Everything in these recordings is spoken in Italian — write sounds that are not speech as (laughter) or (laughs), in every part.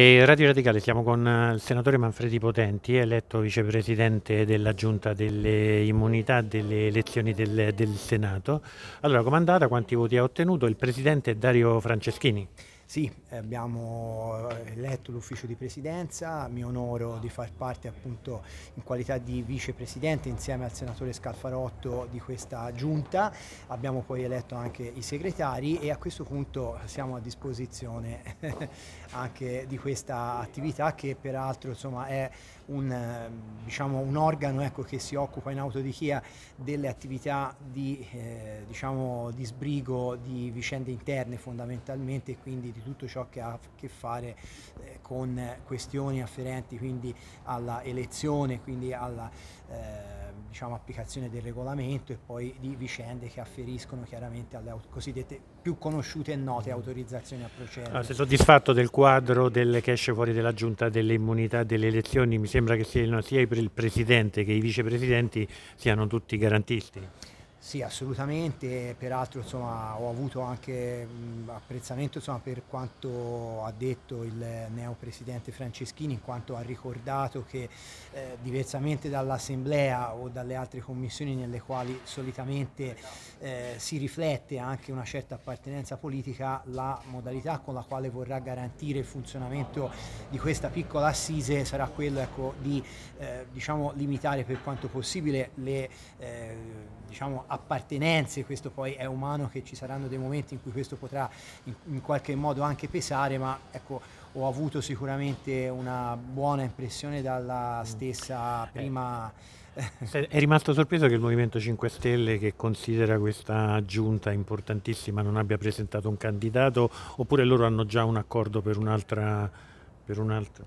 E Radio Radicale, siamo con eh, il senatore Manfredi Potenti, eletto vicepresidente della Giunta delle Immunità delle elezioni del, del Senato. Allora, comandata, quanti voti ha ottenuto il presidente Dario Franceschini? Sì, abbiamo eh, eletto l'ufficio di presidenza, mi onoro di far parte appunto in qualità di vicepresidente insieme al senatore Scalfarotto di questa giunta, abbiamo poi eletto anche i segretari e a questo punto siamo a disposizione (laughs) anche di questa attività che peraltro insomma, è un, eh, diciamo, un organo ecco, che si occupa in autodichia delle attività di, eh, diciamo, di sbrigo di vicende interne fondamentalmente e quindi di tutto ciò che ha a che fare eh, con eh, questioni afferenti quindi alla elezione, quindi alla eh, diciamo, applicazione del regolamento e poi di vicende che afferiscono chiaramente alle cosiddette più conosciute e note autorizzazioni a procedere. Ah, sei soddisfatto del quadro del, che esce fuori della giunta delle immunità delle elezioni? Mi sembra che siano sia il presidente che i vicepresidenti siano tutti garantisti. Sì, assolutamente, peraltro insomma, ho avuto anche mh, apprezzamento insomma, per quanto ha detto il neopresidente Franceschini, in quanto ha ricordato che eh, diversamente dall'Assemblea o dalle altre commissioni nelle quali solitamente eh, si riflette anche una certa appartenenza politica, la modalità con la quale vorrà garantire il funzionamento di questa piccola assise sarà quello ecco, di eh, diciamo, limitare per quanto possibile le eh, diciamo, appartenenze, questo poi è umano che ci saranno dei momenti in cui questo potrà in, in qualche modo anche pesare, ma ecco, ho avuto sicuramente una buona impressione dalla mm. stessa eh. prima... (laughs) È rimasto sorpreso che il Movimento 5 Stelle, che considera questa giunta importantissima, non abbia presentato un candidato, oppure loro hanno già un accordo per un'altra... Per un'altra?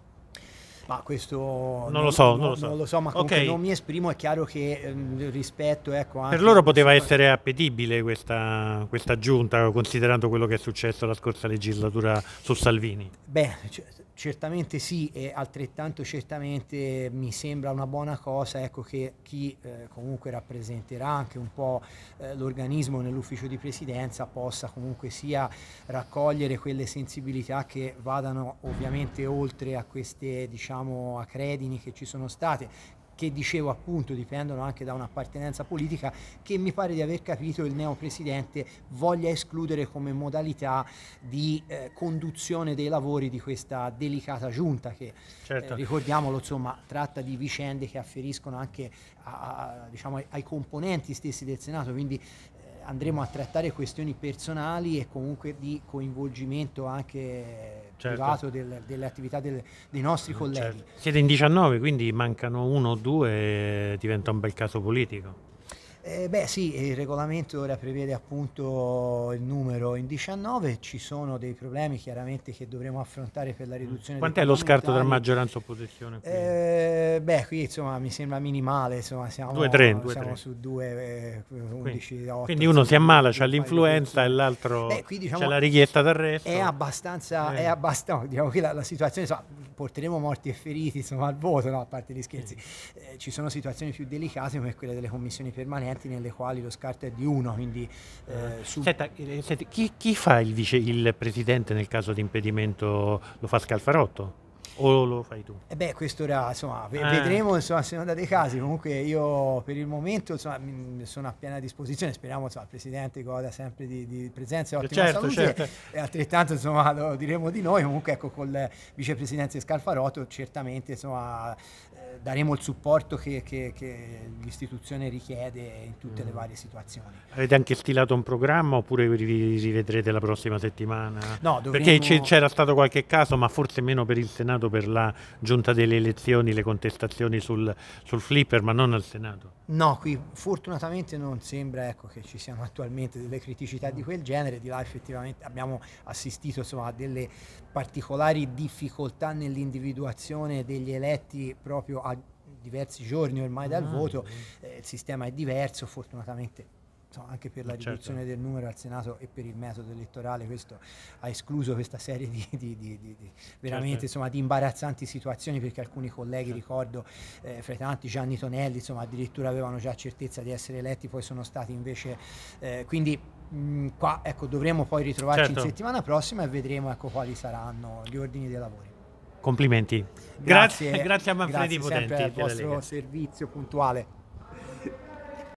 Ma questo non, non, lo, so, non, lo so, non, lo so, ma comunque okay. non mi esprimo, è chiaro che eh, rispetto... Ecco, per loro poteva essere appetibile questa, questa giunta, considerando quello che è successo la scorsa legislatura su Salvini. Beh, cioè, Certamente sì e altrettanto certamente mi sembra una buona cosa ecco, che chi eh, comunque rappresenterà anche un po' eh, l'organismo nell'ufficio di presidenza possa comunque sia raccogliere quelle sensibilità che vadano ovviamente oltre a queste diciamo acredini che ci sono state che dicevo appunto dipendono anche da un'appartenenza politica che mi pare di aver capito il neopresidente voglia escludere come modalità di eh, conduzione dei lavori di questa delicata giunta che eh, certo. eh, ricordiamolo insomma tratta di vicende che afferiscono anche a, a, diciamo, ai componenti stessi del Senato quindi andremo a trattare questioni personali e comunque di coinvolgimento anche certo. privato del, delle attività del, dei nostri certo. colleghi. Certo. Siete in 19, quindi mancano uno o due, diventa un bel caso politico. Eh, beh sì, il regolamento ora prevede appunto il numero in 19, ci sono dei problemi chiaramente che dovremo affrontare per la mm. riduzione. Quant'è lo scarto tra maggioranza e opposizione? Eh, beh qui insomma mi sembra minimale, insomma siamo, due, tre, due, siamo tre. su 2, 11, eh, quindi, 8. Quindi uno si ammala, c'ha l'influenza e l'altro beh, qui, diciamo, c'ha la richiesta d'arresto. È abbastanza, eh. è abbastanza (laughs) diciamo che la, la situazione, insomma, porteremo morti e feriti insomma, al voto, no, a parte gli scherzi. Eh, ci sono situazioni più delicate come quelle delle commissioni permanenti differenti nelle quali lo scarto è di uno. Quindi, eh, su... senta, eh, senta, chi, chi, fa il, vice, il presidente nel caso di impedimento? Lo fa Scalfarotto? o lo fai tu? Eh beh, questo ora, insomma, eh. vedremo, insomma, a seconda dei casi. Comunque io per il momento, insomma, sono a piena disposizione. Speriamo, insomma, il Presidente goda sempre di, di presenza e ottima certo, salute. Certo. E altrettanto, insomma, lo diremo di noi. Comunque, ecco, col Vicepresidente Scalfarotto, certamente, insomma, eh, daremo il supporto che, che, che l'istituzione richiede in tutte mm. le varie situazioni. Avete anche stilato un programma oppure vi rivedrete la prossima settimana? No, dovremo... Perché c'era stato qualche caso, ma forse meno per il Senato Senato per la giunta delle elezioni, le contestazioni sul, sul flipper, ma non al Senato. No, qui fortunatamente non sembra ecco, che ci siano attualmente delle criticità di quel genere, di là effettivamente abbiamo assistito insomma, a delle particolari difficoltà nell'individuazione degli eletti proprio a diversi giorni ormai dal ah, voto, eh, il sistema è diverso, fortunatamente insomma, anche per la certo. riduzione certo. del numero al Senato e per il metodo elettorale, questo ha escluso questa serie di, di, di, di veramente certo. insomma, imbarazzanti situazioni perché alcuni colleghi, certo. ricordo eh, fra i tanti Gianni Tonelli, insomma, addirittura avevano già certezza di essere eletti, poi sono stati invece... Eh, quindi mh, mm, qua ecco, dovremo poi ritrovarci certo. in settimana prossima e vedremo ecco, quali saranno gli ordini dei lavori. Complimenti. Grazie, grazie, grazie a Manfredi grazie Potenti. Grazie al vostro servizio puntuale.